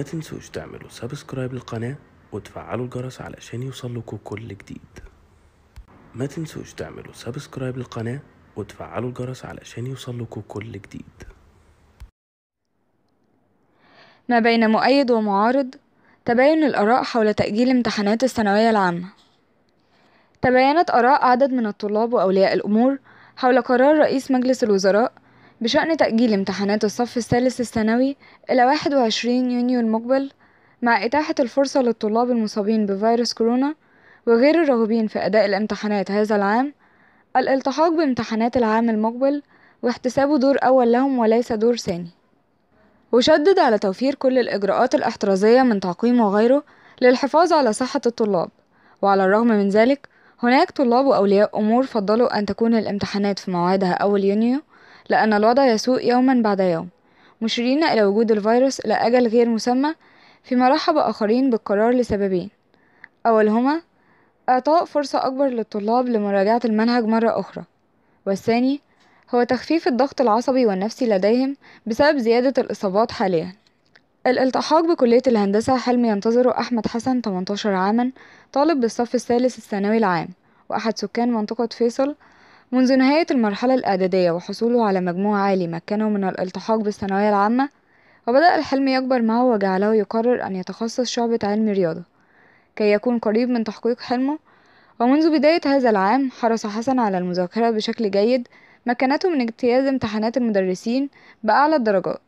ما تنسوش تعملوا سبسكرايب للقناة وتفعلوا الجرس علشان يوصلكوا كل جديد ما تنسوش تعملوا سبسكرايب للقناة وتفعلوا الجرس علشان يوصلكوا كل جديد ما بين مؤيد ومعارض تباين الآراء حول تأجيل امتحانات الثانوية العامة تباينت آراء عدد من الطلاب وأولياء الأمور حول قرار رئيس مجلس الوزراء بشأن تأجيل امتحانات الصف الثالث الثانوي إلى 21 يونيو المقبل مع إتاحة الفرصة للطلاب المصابين بفيروس كورونا وغير الراغبين في أداء الامتحانات هذا العام الالتحاق بامتحانات العام المقبل واحتسابه دور أول لهم وليس دور ثاني وشدد على توفير كل الإجراءات الاحترازية من تعقيم وغيره للحفاظ على صحة الطلاب وعلى الرغم من ذلك هناك طلاب وأولياء أمور فضلوا أن تكون الامتحانات في موعدها أول يونيو لأن الوضع يسوء يوما بعد يوم مشيرين إلى وجود الفيروس إلى أجل غير مسمى فيما رحب آخرين بالقرار لسببين أولهما إعطاء فرصة أكبر للطلاب لمراجعة المنهج مرة أخرى والثاني هو تخفيف الضغط العصبي والنفسي لديهم بسبب زيادة الإصابات حاليا الالتحاق بكلية الهندسة حلم ينتظره أحمد حسن 18 عاما طالب بالصف الثالث الثانوي العام وأحد سكان منطقة فيصل منذ نهاية المرحلة الإعدادية وحصوله على مجموع عالي مكنه من الالتحاق بالثانوية العامة وبدأ الحلم يكبر معه وجعله يقرر أن يتخصص شعبة علم رياضة كي يكون قريب من تحقيق حلمه ومنذ بداية هذا العام حرص حسن على المذاكرة بشكل جيد مكنته من اجتياز امتحانات المدرسين بأعلى الدرجات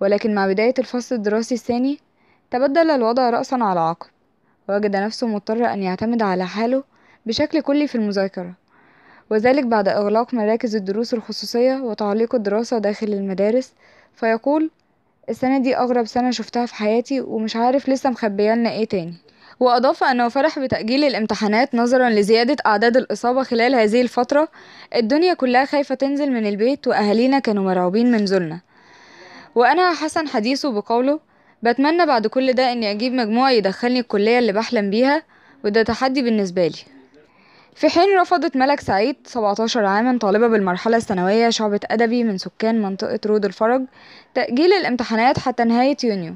ولكن مع بداية الفصل الدراسي الثاني تبدل الوضع رأسا على عقب ووجد نفسه مضطر أن يعتمد على حاله بشكل كلي في المذاكرة وذلك بعد إغلاق مراكز الدروس الخصوصية وتعليق الدراسة داخل المدارس فيقول السنة دي أغرب سنة شفتها في حياتي ومش عارف لسه مخبيالنا ايه تاني وأضاف أنه فرح بتأجيل الامتحانات نظرا لزيادة أعداد الإصابة خلال هذه الفترة الدنيا كلها خايفة تنزل من البيت وأهالينا كانوا مرعوبين من زلنا وأنا حسن حديثه بقوله بتمنى بعد كل ده أني أجيب مجموع يدخلني الكلية اللي بحلم بيها وده تحدي بالنسبة لي في حين رفضت ملك سعيد 17 عاما طالبة بالمرحلة الثانوية شعبة أدبي من سكان منطقة رود الفرج تأجيل الامتحانات حتى نهاية يونيو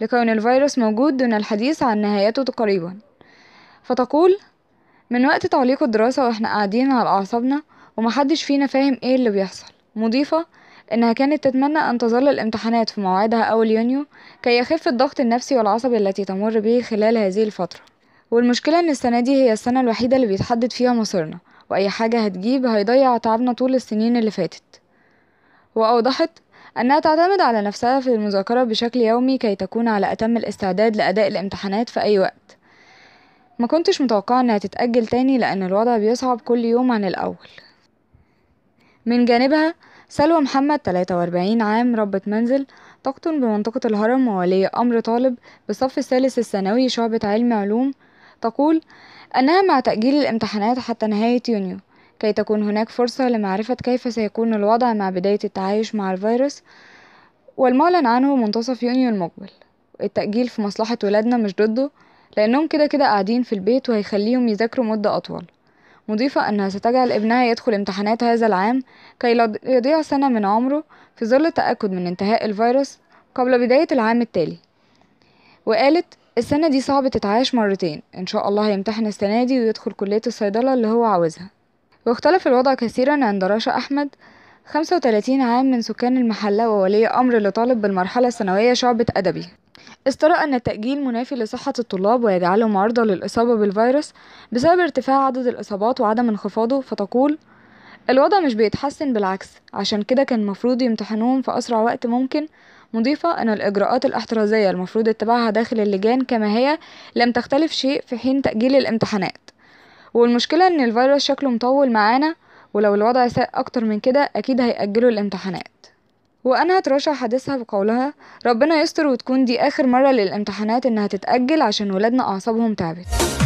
لكون الفيروس موجود دون الحديث عن نهايته قريبا فتقول من وقت تعليق الدراسة واحنا قاعدين على أعصابنا ومحدش فينا فاهم ايه اللي بيحصل مضيفة انها كانت تتمنى ان تظل الامتحانات في موعدها اول يونيو كي يخف الضغط النفسي والعصبي التي تمر به خلال هذه الفتره والمشكلة ان السنة دي هي السنة الوحيدة اللي بيتحدد فيها مصيرنا واي حاجة هتجيب هيضيع تعبنا طول السنين اللي فاتت واوضحت انها تعتمد على نفسها في المذاكرة بشكل يومي كي تكون على اتم الاستعداد لاداء الامتحانات في اي وقت ما كنتش متوقعة انها تتأجل تاني لان الوضع بيصعب كل يوم عن الاول من جانبها سلوى محمد 43 عام ربة منزل تقطن بمنطقة الهرم وولي أمر طالب بالصف الثالث الثانوي شعبة علم علوم تقول أنها مع تأجيل الامتحانات حتى نهاية يونيو كي تكون هناك فرصة لمعرفة كيف سيكون الوضع مع بداية التعايش مع الفيروس والمعلن عنه منتصف يونيو المقبل التأجيل في مصلحة ولادنا مش ضده لأنهم كده كده قاعدين في البيت وهيخليهم يذاكروا مدة أطول مضيفة أنها ستجعل ابنها يدخل امتحانات هذا العام كي لا يضيع سنة من عمره في ظل التأكد من انتهاء الفيروس قبل بداية العام التالي وقالت السنة دي صعب تتعاش مرتين إن شاء الله هيمتحن السنة دي ويدخل كلية الصيدلة اللي هو عاوزها واختلف الوضع كثيرا عند رشا أحمد 35 عام من سكان المحلة وولي أمر لطالب بالمرحلة الثانوية شعبة أدبي استرى أن التأجيل منافي لصحة الطلاب ويجعلهم عرضة للإصابة بالفيروس بسبب ارتفاع عدد الإصابات وعدم انخفاضه فتقول الوضع مش بيتحسن بالعكس عشان كده كان المفروض يمتحنوهم في أسرع وقت ممكن مضيفة أن الإجراءات الاحترازية المفروض اتباعها داخل اللجان كما هي لم تختلف شيء في حين تأجيل الامتحانات والمشكلة أن الفيروس شكله مطول معانا ولو الوضع ساء أكتر من كده أكيد هيأجلوا الامتحانات وأنا هترشح حديثها بقولها ربنا يستر وتكون دي آخر مرة للامتحانات إنها تتأجل عشان ولادنا أعصابهم تعبت